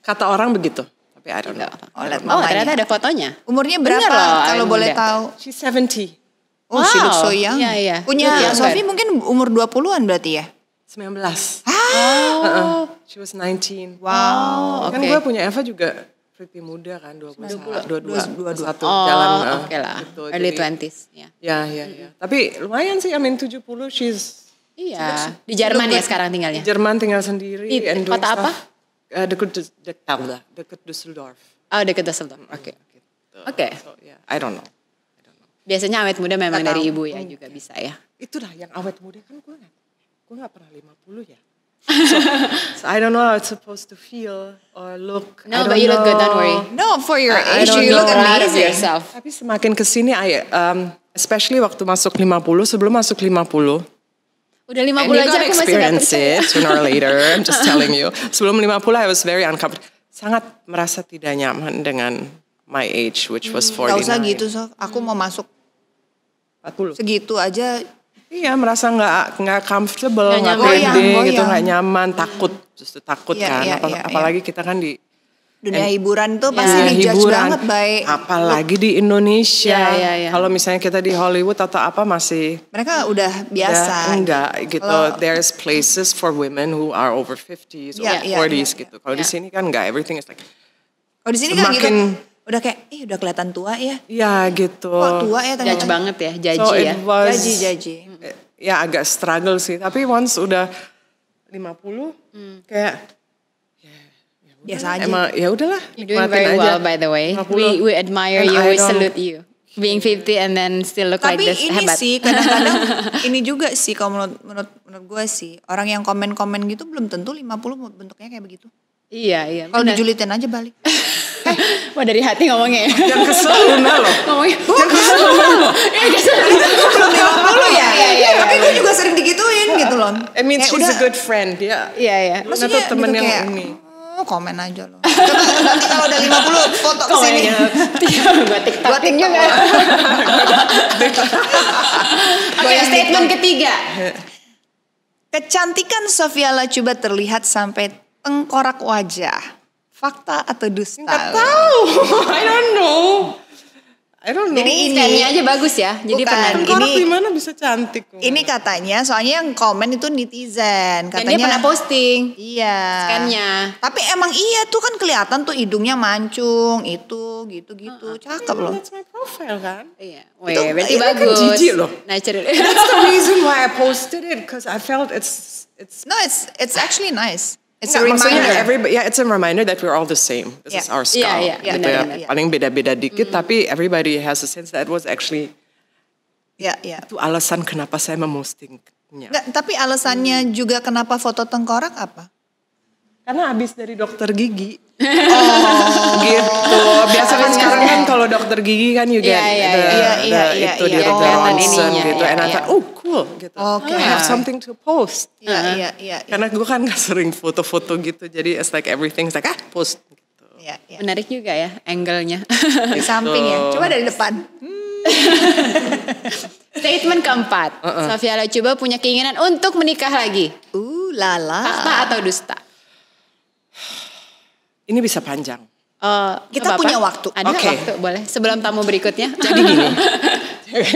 Kata orang begitu. Tapi I don't know. Oh, oh ternyata ada fotonya. Umurnya berapa loh, kalau boleh muda. tahu? She's 70. Oh, wow. she looks so young. Yeah, yeah. Punya yeah, iya, Sofi iya. mungkin umur 20-an berarti ya? 19. Ah. Oh. Uh -uh. She was 19. Wow. okay. Oh, kan gue punya Eva juga pretty muda kan 21 22 21 oh, jalan uh, oke okay lah gitu. early Jadi, 20s ya. Ya ya ya. Tapi lumayan sih I mean 70 she's Iya. Di Jerman ya sekarang tinggalnya. Di Jerman tinggal sendiri. Di kota apa? dekat dekat dekat Düsseldorf. Oh dekat Düsseldorf. Oke. Gitu. Oke. I don't know. Biasanya awet muda memang dari ibu ya juga bisa ya. Itulah yang awet muda kan gue gak, gue gak pernah 50 ya. So, so I don't know how it's supposed to feel or look. No, but you know. look good. Don't worry. No, for your I, age, I you look amazing. Yourself. Tapi semakin kesini, I, um, especially waktu masuk 50, sebelum masuk 50, Udah 50 And aja aku masih experience it sooner or later, I'm just telling you. Sebelum lima 50 I was very uncomfortable. Sangat merasa tidak nyaman dengan my age which was 49. Hmm, gak usah gitu, so Aku mau masuk 40. Segitu aja Iya, merasa gak, nggak comfortable, Gak, pede gitu, goyang, goyang. gitu, gak nyaman, takut, justru takut yeah, kan. Yeah, Apal yeah, iya. apalagi yeah. kita kan di dunia And, hiburan tuh pasti ya, dijudge hiburan. banget baik apalagi di Indonesia ya, ya, ya. kalau misalnya kita di Hollywood atau apa masih mereka udah biasa ya, enggak gitu oh. there's places for women who are over 50s ya, or 40s ya, ya, ya. gitu kalau ya. di sini kan enggak everything is like kalau di sini kan gitu udah kayak eh udah kelihatan tua ya ya gitu kok tua ya ternyata judge banget ya jaji so ya was, jaji jaji eh, ya agak struggle sih tapi once udah 50 hmm. kayak biasa aja. Emang ya udahlah. You're doing very aja. well by the way. 50. We we admire and you, we salute you. Being 50 and then still look Tapi like this Tapi ini hebat. sih kadang-kadang ini juga sih kalau menurut menurut menurut gue sih orang yang komen-komen gitu belum tentu 50 bentuknya kayak begitu. Iya iya. Kalau dijulitin aja balik. eh, wah dari hati ngomongnya. Ya. Yang kesel Luna loh. Ngomongnya. Yang kesel Luna loh. Yang kesel. Gue belum 50 ya. Iya iya. Tapi iya. gue juga sering digituin gitu loh. It means she's a good friend. Ya. Iya. Iya iya. tuh temen gitu yang ini Oh, komen aja loh. Nanti kalau udah 50 foto ke sini. Buat TikTok. Buat TikTok juga. Oke, okay, statement ketiga. Kecantikan Sofia Lacuba terlihat sampai tengkorak wajah. Fakta atau dusta? Enggak tahu. I don't know. I don't know. Jadi ini aja bagus ya. Jadi bukan, kan ini gimana bisa cantik? Kok. Ini katanya, soalnya yang komen itu netizen. Katanya Dan dia pernah posting. Iya. Scannya. Tapi emang iya tuh kan kelihatan tuh hidungnya mancung, itu gitu-gitu, uh, gitu. ah, ah. cakep loh. That's my profile kan. Iya. Weh, itu, berarti itu iya kan? bagus. Kan jijik loh. Natural. that's the reason why I posted it because I felt it's it's. No, it's it's actually nice. It's a reminder. Maksudnya everybody, yeah, it's a reminder that we're all the same. This yeah. is our skull. Yeah, yeah, yeah, gitu ya. Paling beda-beda dikit, mm. tapi everybody has a sense that was actually. yeah, Yeah. Itu alasan kenapa saya memostingnya. Nggak, tapi alasannya mm. juga kenapa foto tengkorak apa? Karena habis dari dokter gigi. oh, gitu. Biasa kan sekarang kan kalau dokter gigi kan juga ada yeah, yeah, yeah, yeah, yeah, itu yeah, di Yeah, Ronson yeah, gitu. Yeah, And yeah. I iya. thought, oh cool gitu. Okay. I have something to post. yeah, iya, yeah, yeah, yeah, Karena gue kan gak sering foto-foto gitu. Jadi it's like everything's like, ah post. Gitu. Yeah, yeah. Menarik juga ya angle-nya. Di samping ya. Coba dari depan. Statement keempat. Uh -uh. Sofia coba punya keinginan untuk menikah lagi. Uh lala. Fakta atau dusta? Ini bisa panjang. Uh, kita punya waktu. Ada okay. waktu, boleh. Sebelum tamu berikutnya. Jadi gini.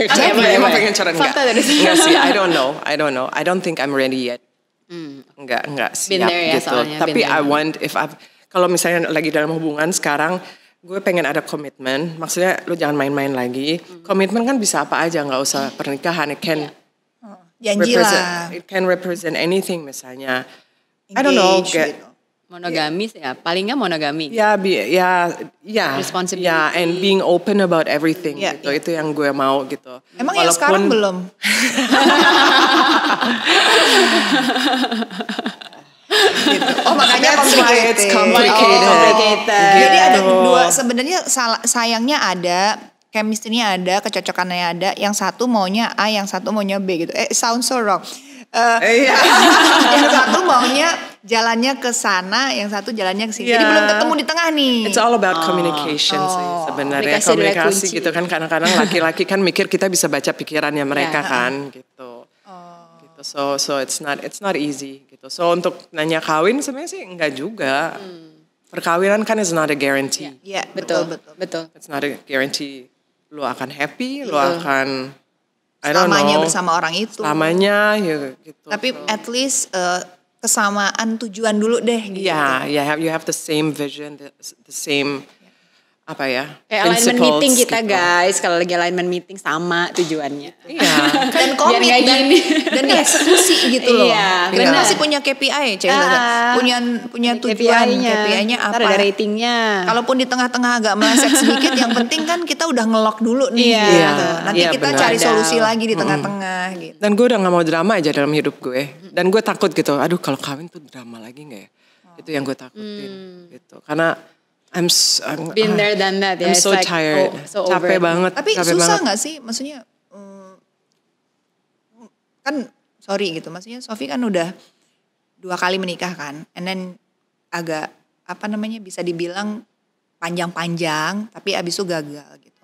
Saya emang pengen cara enggak? Enggak iya sih, I don't know. I don't know. I don't think I'm ready yet. Hmm. Enggak, enggak siap Been there ya, gitu. Soalnya. Tapi Been there. I want if I kalau misalnya lagi dalam hubungan sekarang gue pengen ada komitmen. Maksudnya lu jangan main-main lagi. Hmm. Komitmen kan bisa apa aja, Gak usah hmm. pernikahan. It can yeah. Oh, janji lah. It can represent anything misalnya. Engage, I don't know, get, gitu monogami yeah. ya paling nggak monogami ya bi ya ya responsibility ya and being open about everything yeah, gitu yeah. itu yang gue mau gitu emang ya Walaupun, yang sekarang belum gitu. Oh makanya That's complicated. Why it's complicated. Oh, complicated. Gitu. Jadi ada gitu. dua sebenarnya sayangnya ada chemistry ada, kecocokannya ada. Yang satu maunya A, yang satu maunya B gitu. Eh sound so wrong. Uh, yang satu maunya jalannya ke sana, yang satu jalannya ke sini. Yeah. Jadi belum ketemu di tengah nih. It's all about oh. communication oh. sih sebenarnya. Komunikasi, komunikasi gitu kan kadang-kadang laki-laki kan mikir kita bisa baca pikirannya mereka yeah. kan uh-uh. gitu. Oh. Gitu. So so it's not it's not easy gitu. So untuk nanya kawin sebenarnya sih enggak juga. Hmm. Perkawinan kan is not a guarantee. Iya, yeah. yeah, betul, betul, betul. It's not a guarantee lu akan happy, yeah. lu akan I don't bersama orang itu. Selamanya ya, gitu. Tapi so. at least uh, kesamaan tujuan dulu deh gitu. Yeah, yeah, you have the same vision, the, the same apa ya? Kayak alignment meeting kita gitu. guys, kalau lagi alignment meeting sama tujuannya. Iya. dan kan komit dan dan eksekusi gitu loh. Iya, dan masih punya KPI, ya uh, punya punya tujuan KPI-nya, KPI-nya apa? Ada ratingnya. Kalaupun di tengah-tengah agak meleset sedikit, yang penting kan kita udah ngelok dulu nih. Iya. Gitu. Iya, Nanti iya, kita bener. cari ada. solusi lagi di tengah-tengah. Hmm. Gitu. Dan gue udah gak mau drama aja dalam hidup gue. Dan gue takut gitu, aduh kalau kawin tuh drama lagi gak ya? Oh. Itu yang gue takutin hmm. gitu. Karena I'm so, I'm, been uh, there than that. Yeah. I'm so like, tired. Oh, so capek over. banget. Tapi capek susah nggak sih? Maksudnya um, kan sorry gitu. Maksudnya Sofi kan udah dua kali menikah kan, and then agak apa namanya bisa dibilang panjang-panjang, tapi abis itu gagal gitu.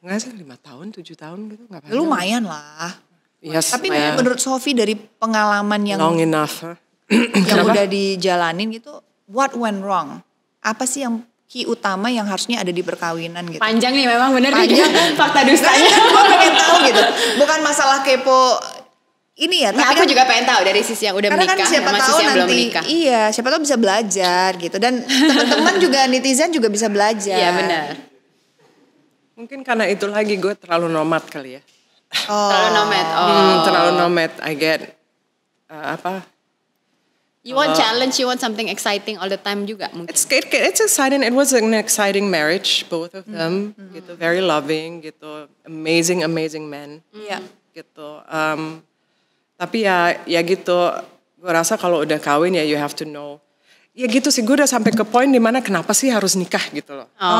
Enggak sih lima tahun, tujuh tahun gitu nggak panjang. Lumayan lah. Yes, tapi menurut Sofi dari pengalaman yang long enough huh? yang udah dijalanin gitu, what went wrong? Apa sih yang key utama yang harusnya ada di perkawinan gitu. Panjang nih memang bener Panjang kan fakta dustanya. gue pengen tahu gitu. Bukan masalah kepo ini ya. Nah, aku kan, juga pengen tahu dari sisi yang udah kan menikah kan siapa sama tahu sisi yang nanti, belum menikah. Iya, siapa tahu bisa belajar gitu dan teman-teman juga netizen juga bisa belajar. Iya benar. Mungkin karena itu lagi gue terlalu nomad kali ya. Oh. terlalu nomad. Hmm, oh. Hmm, terlalu nomad. I get uh, apa? You want uh, challenge, you want something exciting all the time juga mungkin. It's, it, it's exciting. It was an exciting marriage, both of them. Mm -hmm. Gitu, very loving, gitu, amazing, amazing men. Yeah. Gitu. Um, tapi ya, ya gitu. Gue rasa kalau udah kawin ya you have to know. Ya gitu sih, gue udah sampai ke poin dimana kenapa sih harus nikah gitu loh. Oh.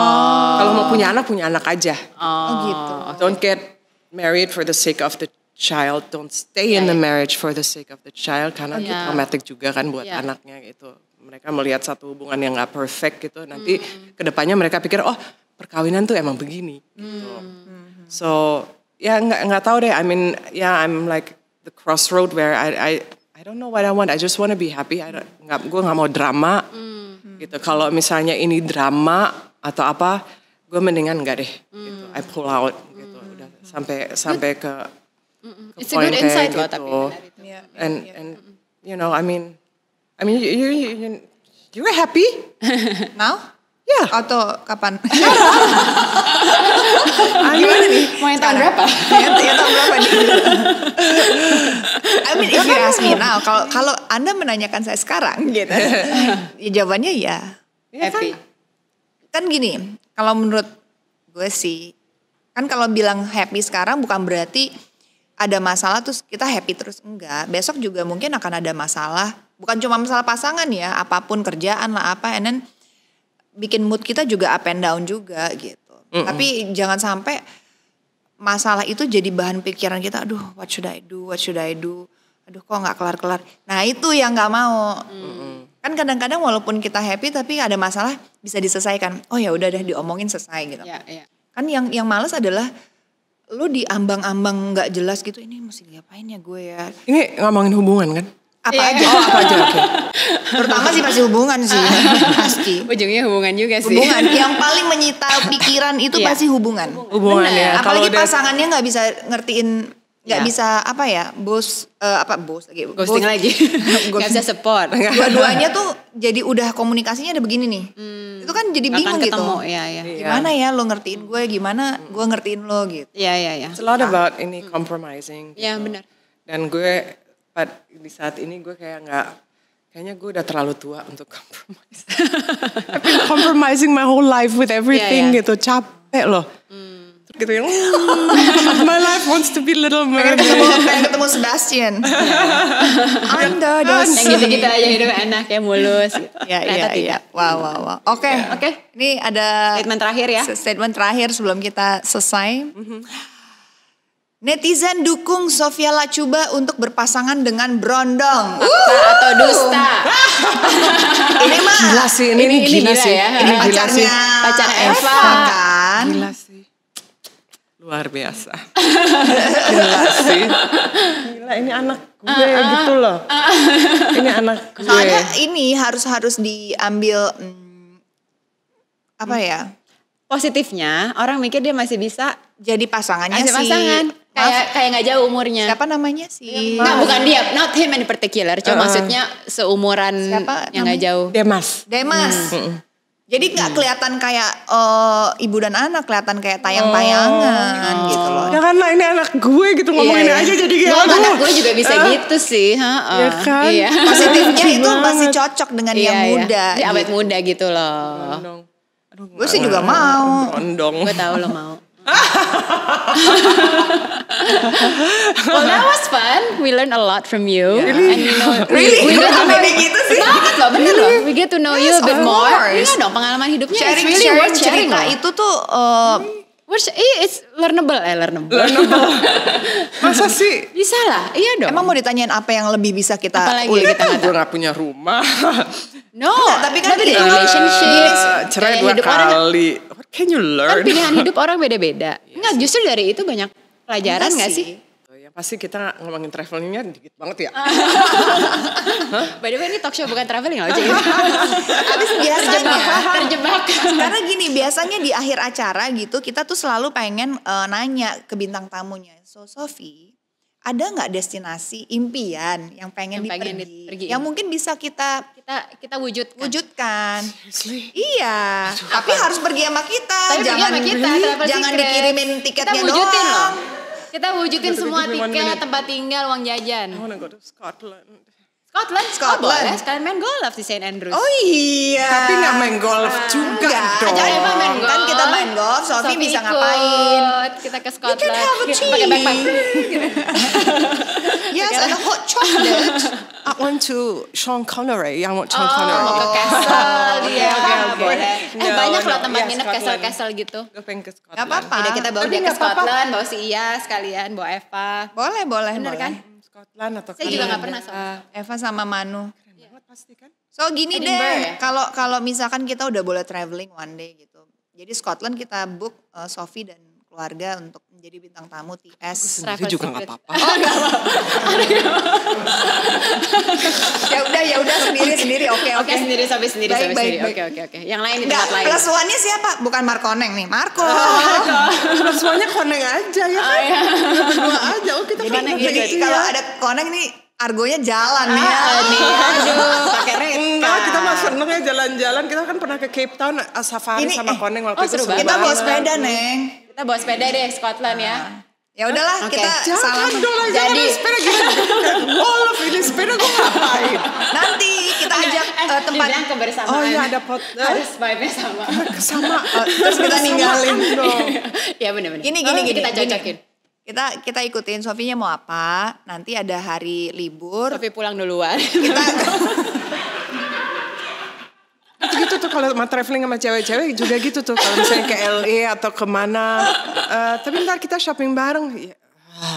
Kalau mau punya anak, punya anak aja. Oh, oh gitu. Don't get married for the sake of the child, don't stay in the marriage for the sake of the child karena yeah. itu traumatic juga kan buat yeah. anaknya gitu. Mereka melihat satu hubungan yang gak perfect gitu. Nanti mm. kedepannya mereka pikir oh perkawinan tuh emang begini gitu. Mm. Mm-hmm. So ya nggak nggak tahu deh. I mean ya yeah, I'm like the crossroad where I I I don't know what I want. I just wanna be happy. I nggak gue nggak mau drama mm. gitu. Kalau misalnya ini drama atau apa, gue mendingan nggak deh. Gitu. Mm. Gitu. I pull out gitu. Udah sampai sampai ke mm mm It's a good insight gitu. loh tapi. Yeah, and and you know, I mean, I mean, you you you, you, were happy now. Yeah. Atau kapan? Gimana nih? Mau yang tahun berapa? ya, ya tahun berapa nih? I mean if you ask me now, kalau kalau Anda menanyakan saya sekarang gitu, ya jawabannya ya. ya kan? Happy. Kan, kan gini, kalau menurut gue sih, kan kalau bilang happy sekarang bukan berarti ada masalah terus kita happy terus enggak. Besok juga mungkin akan ada masalah, bukan cuma masalah pasangan ya, apapun kerjaan lah apa and then bikin mood kita juga up and down juga gitu. Mm -mm. Tapi jangan sampai masalah itu jadi bahan pikiran kita, aduh what should I do? What should I do? Aduh kok nggak kelar-kelar. Nah, itu yang nggak mau. Mm -mm. Kan kadang-kadang walaupun kita happy tapi ada masalah bisa diselesaikan. Oh ya udah deh diomongin selesai gitu. Yeah, yeah. Kan yang yang males adalah lu di ambang-ambang nggak jelas gitu ini mesti ngapain ya gue ya ini ngomongin hubungan kan apa yeah. aja oh, apa aja okay. pertama sih pasti hubungan sih ah. pasti ujungnya hubungan juga sih hubungan yang paling menyita pikiran itu yeah. pasti hubungan hubungan Bener. ya apalagi pasangannya nggak bisa ngertiin nggak ya. bisa apa ya bos uh, apa bos lagi ghosting lagi nggak bisa support dua-duanya tuh jadi udah komunikasinya ada begini nih hmm, itu kan jadi bingung gitu. ketemu, gitu ya, ya. gimana iya. ya lo ngertiin gue gimana gue ngertiin lo gitu ya ya ya it's a lot ah. about ah. ini hmm. compromising iya, gitu. ya benar dan gue pad, di saat ini gue kayak nggak kayaknya gue udah terlalu tua untuk compromise I've been compromising my whole life with everything yeah, yeah. gitu capek loh hmm gitu yang hmm, my life wants to be little mermaid pengen ketemu, pengen ketemu Sebastian Anda dosen yang gitu-gitu aja hidup enak ya mulus ya iya iya wow wow wow oke okay. Ya. oke okay. ini ada statement terakhir ya statement terakhir sebelum kita selesai mm -hmm. Netizen dukung Sofia Lacuba untuk berpasangan dengan Brondong. Fakta uh. atau dusta. ini mah gila sih, ini, ini, ini gila, gila sih. Ya. Ini pacarnya, pacarnya Eva. Eva kan. Gila sih luar biasa gila sih gila ini anak gue uh, uh, gitu loh uh, ini anak gue soalnya ini harus harus diambil hmm, apa ya positifnya orang mikir dia masih bisa jadi pasangannya sih pasangan kayak kayak nggak jauh umurnya siapa namanya sih iya, nggak bukan dia not him in particular cuma uh, maksudnya seumuran siapa yang nggak jauh Demas Demas hmm. Jadi nggak hmm. kelihatan kayak uh, ibu dan anak, kelihatan kayak tayang-tayangan oh. gitu, gitu loh. Ya kan ini anak gue gitu iya, ngomongin yeah, aja jadi kayak anak gue juga bisa uh, gitu sih, ha. Uh, ya kan? Iya. Positifnya itu masih cocok dengan yeah, yang yeah. muda. Di awet gitu. muda gitu loh. Iya, gue sih juga mau. Gue tahu lo mau. well, that was fun. We learned a lot from you. Really? And you know, really? We, we get to know, gitu sih. Banget loh, bener loh. We get to know yes, you a bit more. Iya dong, pengalaman hidupnya. Sharing, it's really sharing, worth sharing cerita itu tuh... Uh, Which, iya, it's learnable, eh learnable. Learnable. Masa sih? Bisa lah, iya dong. Emang mau ditanyain apa yang lebih bisa kita... Apalagi ya kita nggak Gue gak punya rumah. No, nah, tapi kan tapi di relationship, uh, cerai dua kali. Orang, Can you learn? Kan pilihan hidup orang beda-beda. Enggak, iya -beda. justru dari itu banyak pelajaran nggak sih? sih? Oh iya, pasti kita ngomongin travelingnya dikit banget ya. By the way ini talk show bukan traveling aja. Tapi biasanya terjebak. Karena gini biasanya di akhir acara gitu kita tuh selalu pengen uh, nanya ke bintang tamunya. So Sofi, ada nggak destinasi impian yang pengen, yang pengen dipergi, dipergi yang mungkin bisa kita kita kita wujudkan wujudkan Seriously? iya Aduh, tapi apa? harus pergi sama kita tapi jangan sama kita, jangan secret. dikirimin tiketnya kita wujudin doang loh. kita wujudin semua tiket tempat tinggal uang jajan I wanna go to Scotland Scotland, Scotland. Oh, sekalian main golf di St Andrews. Oh iya. Tapi nggak main golf uh, juga enggak. dong. Jangan emang main golf. Kan kita main golf, Sophie, Sophie bisa ikut. ngapain? Kita ke Scotland. You can have a iya, tea. Pakai backpack. yes, and a hot chocolate. I want to Sean Connery. I want Sean oh, Connery. Mau ke oh, castle, iya. Oke, oke. Eh banyak loh tempat nginep castle-castle gitu. Gue pengen ke Scotland. Gak apa-apa. kita bawa dia ke Scotland, bawa si Iya sekalian, bawa Eva. Boleh, boleh. Bener kan? Scotland atau Saya juga nggak pernah sama. Eh, Eva sama Manu. Keren yeah. Iya. pasti kan. So gini Edinburgh, deh, ya? kalau ya? kalau misalkan kita udah boleh traveling one day gitu. Jadi Scotland kita book uh, eh, Sofi dan keluarga untuk menjadi bintang tamu TS. Aku sendiri juga nggak apa-apa. Oh, apa-apa. sendiri sendiri oke okay, oke okay. sendiri sampai sendiri baik, sampai baik, sendiri oke oke oke yang lain di tempat lain plus one nya siapa bukan Neng nih Marco oh, plus one nya koneng aja ya kan oh, iya. dua aja oh kita Koneng gitu? jadi kalau ada koneng nih argonya jalan nih. ya. nih. Aduh, pakai reka. Enggak, kita mah ya jalan-jalan. Kita kan pernah ke Cape Town eh, safari Ini, sama eh, Koneng waktu oh, itu. Kita bawa sepeda, Neng. Kita bawa sepeda deh Scotland ya. Ah. Ya udahlah okay. kita jangan salam. Dong, jadi sepeda kita golf ini sepeda gue ngapain? Nanti kita ajak eh, uh, tempat yang kebersamaan. Oh iya ada pot. Uh, Harus vibe sama. Eh, sama uh, terus kita ninggalin dong. ya benar-benar. Gini gini oh, gini kita cocokin. Kita kita ikutin Sofinya mau apa? Nanti ada hari libur. Sofi pulang duluan. Kita itu gitu tuh kalau sama traveling sama cewek-cewek juga gitu tuh kalau misalnya ke LA atau kemana uh, tapi ntar kita shopping bareng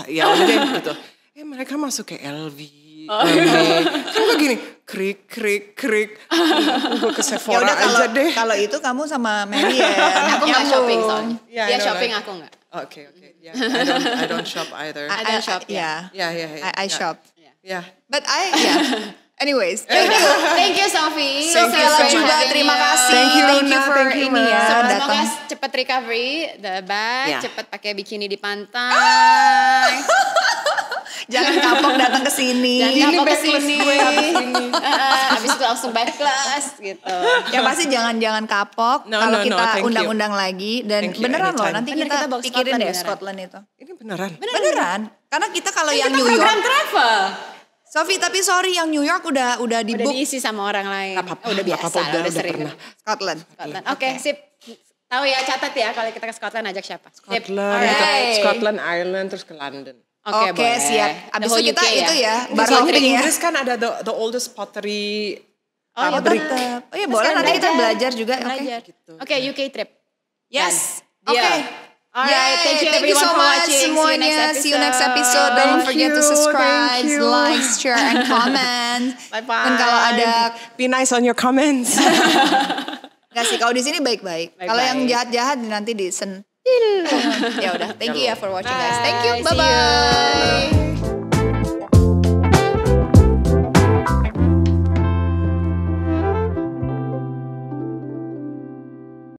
ya, ya udah gitu ya mereka masuk ke LV Oh. Kan gue gini, krik, krik, krik. Gue ke Sephora Yaudah, kalo, aja deh. Kalau itu kamu sama Mary ya. aku nggak shopping soalnya. Yeah, Dia shopping, aku nggak. Oke, okay, oke. Okay. Ya, yeah, I don't, I don't shop either. I, I shop, yeah. Yeah, yeah, yeah. yeah. I, I ya. shop. Yeah. yeah. But I, yeah. Anyways, thank you, thank you so Sheila so juga. Terima kasih. Thank you, thank you for thank you, ini ya. Semoga cepat recovery, the bag, yeah. cepat pakai bikini di pantai. Jangan kapok datang ke sini. Jangan kapok ke sini. Ah, habis itu langsung class gitu. Ya pasti jangan-jangan kapok no, kalau no, kita undang-undang no, lagi dan beneran loh nanti kita, pikirin deh Scotland itu. Ini beneran. Beneran. beneran. Karena kita kalau yang kita New York. Program travel. Sofi tapi sorry yang New York udah udah di udah diisi sama orang lain. Gak apa-apa, oh, udah biasa, apa-apa, udah, udah, udah sering. Pernah. Scotland. Scotland. Oke, okay, okay. sip. Tahu ya catat ya kalau kita ke Scotland ajak siapa? Scotland, right. Scotland, Ireland terus ke London. Oke, okay, okay, siap. Abis itu kita UK, ya? itu ya, bar hopping ya. Inggris kan ada the, the oldest pottery Oh, ya, tetap. Oh iya boleh kan nanti kita belajar juga. Oke. Okay. Gitu. Oke, okay, UK trip. Yes. Oke. Okay. All right, thank you thank everyone you so for much watching. Semuanya. See you next episode. See you next episode. Thank Don't forget you, to subscribe, like, share, and comment. bye bye. Dan kalau ada be nice on your comments. Gak sih, kalau di sini baik-baik. Kalau yang jahat-jahat nanti disen. ya udah, thank you ya for watching bye. guys. Thank you. Bye bye.